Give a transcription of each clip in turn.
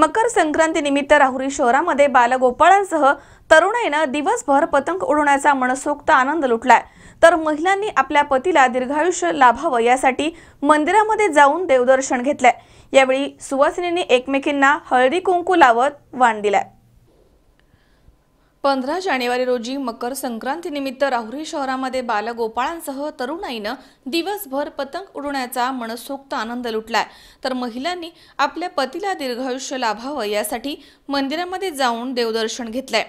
मकर संक्रांती संक्रांतीनिमित्त राहुरी शहरामध्ये बालगोपाळांसह तरुणाईनं दिवसभर पतंग उडवण्याचा मनसोक्त आनंद लुटलाय तर महिलांनी आपल्या पतीला दीर्घायुष्य लाभावं यासाठी मंदिरामध्ये जाऊन देवदर्शन घेतलंय यावेळी सुवासिनी एकमेकींना हळदी कुंकू लावत वाण दिलाय पंधरा जानेवारी रोजी मकर संक्रांतीनिमित्त राहुरी शहरामध्ये बालगोपाळांसह तरुणाईनं दिवसभर पतंग उडवण्याचा मनसोक्त आनंद लुटलाय तर महिलांनी आपल्या पतीला दीर्घायुष्य लाभावं यासाठी मंदिरामध्ये जाऊन देवदर्शन घेतलंय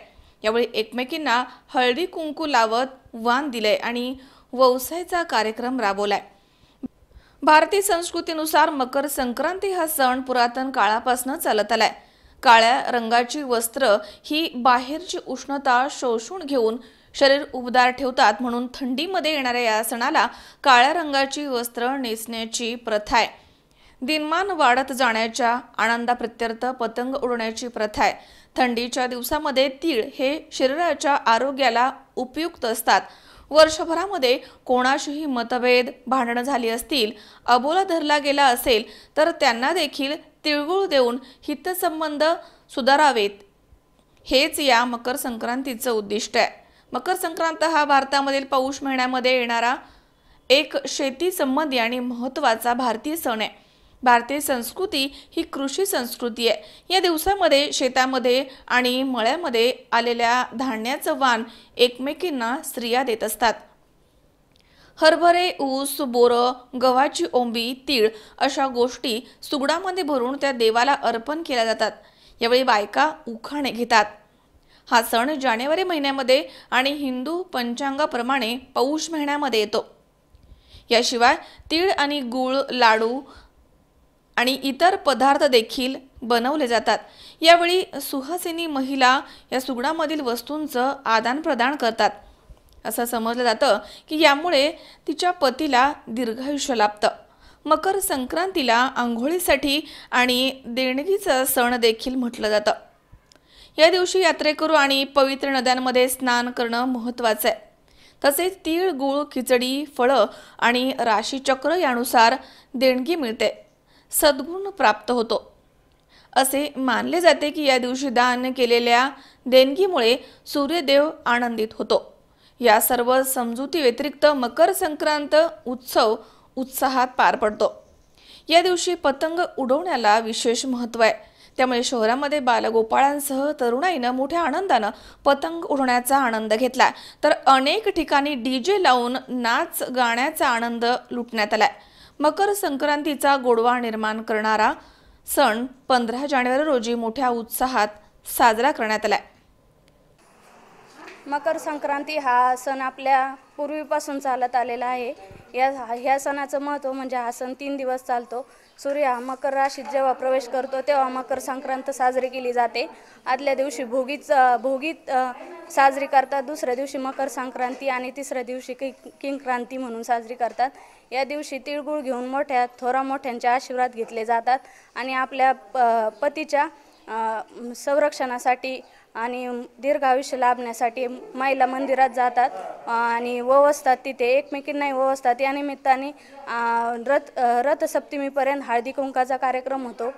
यावेळी एकमेकींना हळदी कुंकू लावत वान दिलंय आणि व्यवसायाचा कार्यक्रम राबवलाय भारतीय संस्कृतीनुसार मकर संक्रांती हा सण पुरातन काळापासून चालत आलाय काळ्या रंगाची वस्त्र ही बाहेरची उष्णता शोषून घेऊन शरीर उबदार ठेवतात म्हणून थंडीमध्ये येणाऱ्या या सणाला काळ्या रंगाची वस्त्र नेसण्याची प्रथा आहे दिनमान वाढत जाण्याच्या आनंदाप्रत्यर्थ पतंग उडण्याची प्रथा आहे थंडीच्या दिवसामध्ये तीळ हे शरीराच्या आरोग्याला उपयुक्त असतात वर्षभरामध्ये कोणाशीही मतभेद भांडणं झाली असतील अबोला धरला गेला असेल तर त्यांना देखील तिळगुळ देऊन हितसंबंध सुधारावेत हेच या मकर संक्रांतीचं उद्दिष्ट आहे मकर संक्रांत हा भारतामधील पौष महिन्यामध्ये येणारा एक शेती संबंधी आणि महत्त्वाचा भारतीय सण आहे भारतीय संस्कृती ही कृषी संस्कृती आहे या दिवसामध्ये शेतामध्ये आणि मळ्यामध्ये आलेल्या धान्याचं वाण एकमेकींना स्त्रिया देत असतात हरभरे ऊस बोरं गव्हाची ओंबी तीळ अशा गोष्टी सुगडामध्ये भरून त्या देवाला अर्पण केल्या जातात यावेळी बायका उखाणे घेतात हा सण जानेवारी महिन्यामध्ये आणि हिंदू पंचांगाप्रमाणे पौष महिन्यामध्ये येतो याशिवाय तीळ आणि गूळ लाडू आणि इतर पदार्थ देखील बनवले जातात यावेळी सुहासिनी महिला या सुगडामधील वस्तूंचं आदानप्रदान करतात असं समजलं जातं की यामुळे तिच्या पतीला दीर्घायुष्य लाभतं मकर संक्रांतीला आंघोळीसाठी आणि देणगीचं सण देखील म्हटलं जातं या दिवशी यात्रेकरू आणि पवित्र नद्यांमध्ये स्नान करणं महत्त्वाचं आहे तसेच तीळ गूळ खिचडी फळं आणि राशीचक्र यानुसार देणगी मिळते सद्गुण प्राप्त होतो असे मानले जाते की या दिवशी दान केलेल्या देणगीमुळे सूर्यदेव आनंदित होतो या सर्व समजुती व्यतिरिक्त मकर संक्रांत उत्सव उत्साहात पार पडतो या दिवशी पतंग उडवण्याला विशेष महत्त्व आहे त्यामुळे शहरामध्ये बालगोपाळांसह तरुणाईनं मोठ्या आनंदानं पतंग उडवण्याचा आनंद घेतला तर अनेक ठिकाणी डीजे लावून नाच गाण्याचा आनंद लुटण्यात आलाय मकर संक्रांतीचा गोडवा निर्माण करणारा सण पंधरा जानेवारी रोजी मोठ्या उत्साहात साजरा करण्यात आलाय मकर संक्रांती हा सण आपल्या पूर्वीपासून चालत आलेला आहे या ह्या सणाचं महत्त्व म्हणजे हा सण तीन दिवस चालतो सूर्य मकर राशीत जेव्हा प्रवेश करतो तेव्हा मकर संक्रांत साजरी केली जाते आदल्या दिवशी भोगीच भोगीत साजरी करतात दुसऱ्या दिवशी मकर संक्रांती आणि तिसऱ्या दिवशी कि किंक्रांती म्हणून साजरी करतात या दिवशी तिळगुळ घेऊन मोठ्या थोरा मोठ्यांचे आशीर्वाद घेतले जातात आणि आपल्या प पतीच्या संरक्षणासाठी आणि दीर्घ आयुष्य लाभण्यासाठी महिला मंदिरात जातात आणि असतात तिथे एकमेकींनाही व या निमित्ताने रथ रथसप्तमीपर्यंत हळदी कुंकाचा कार्यक्रम होतो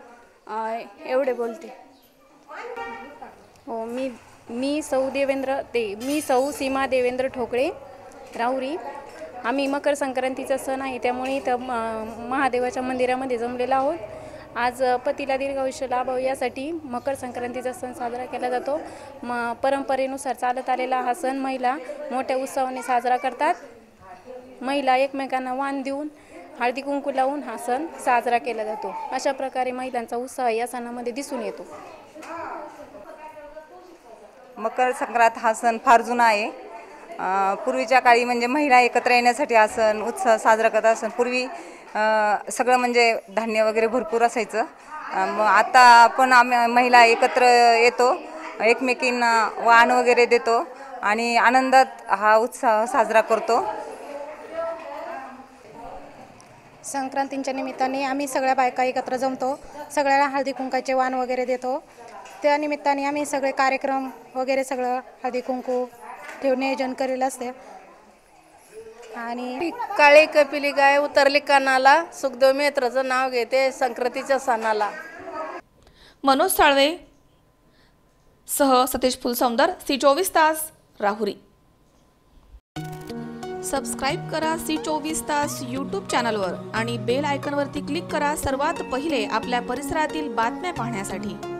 एवढे बोलते हो मी मी सौ देवेंद्र ते मी सौ सीमा देवेंद्र ठोकळे राहुरी आम्ही मकर संक्रांतीचा सण आहे त्यामुळे इथं महादेवाच्या मंदिरामध्ये जमलेला आहोत आज पतीला दीर्घायुष्य लाभावं यासाठी मकर संक्रांतीचा सण साजरा केला जातो म परंपरेनुसार चालत आलेला हा सण महिला मोठ्या उत्सवाने साजरा करतात महिला एकमेकांना वाण देऊन हळदी कुंकू लावून हा सण साजरा केला जातो अशा प्रकारे महिलांचा उत्साह या सणामध्ये दिसून येतो मकर संक्रांत हा सण फार जुना आहे पूर्वीच्या काळी म्हणजे महिला एकत्र येण्यासाठी हा सण उत्साह साजरा करत असण पूर्वी सगळं म्हणजे धान्य वगैरे भरपूर असायचं मग आता पण आम्ही महिला एकत्र येतो एकमेकींना वाण वगैरे देतो आणि आनंदात हा उत्साह साजरा करतो संक्रांतीच्या निमित्ताने आम्ही सगळ्या बायका एकत्र जमतो सगळ्याला हळदी कुंकाचे वाण वगैरे देतो त्या निमित्ताने आम्ही सगळे कार्यक्रम वगैरे सगळं हळदी कुंकू ठेवणे नियोजन करेल असते आणि काळे कपिली गाय उतरली कानाला सुखदेव मेत्राचं नाव घेते संक्रांतीच्या सणाला मनोज साळवे सह सतीश फुलसौंदर सी चोवीस तास राहुरी सबस्क्राईब करा सी चोवीस तास यूट्यूब चॅनलवर आणि बेल आयकनवरती क्लिक करा सर्वात पहिले आपल्या परिसरातील बातम्या पाहण्यासाठी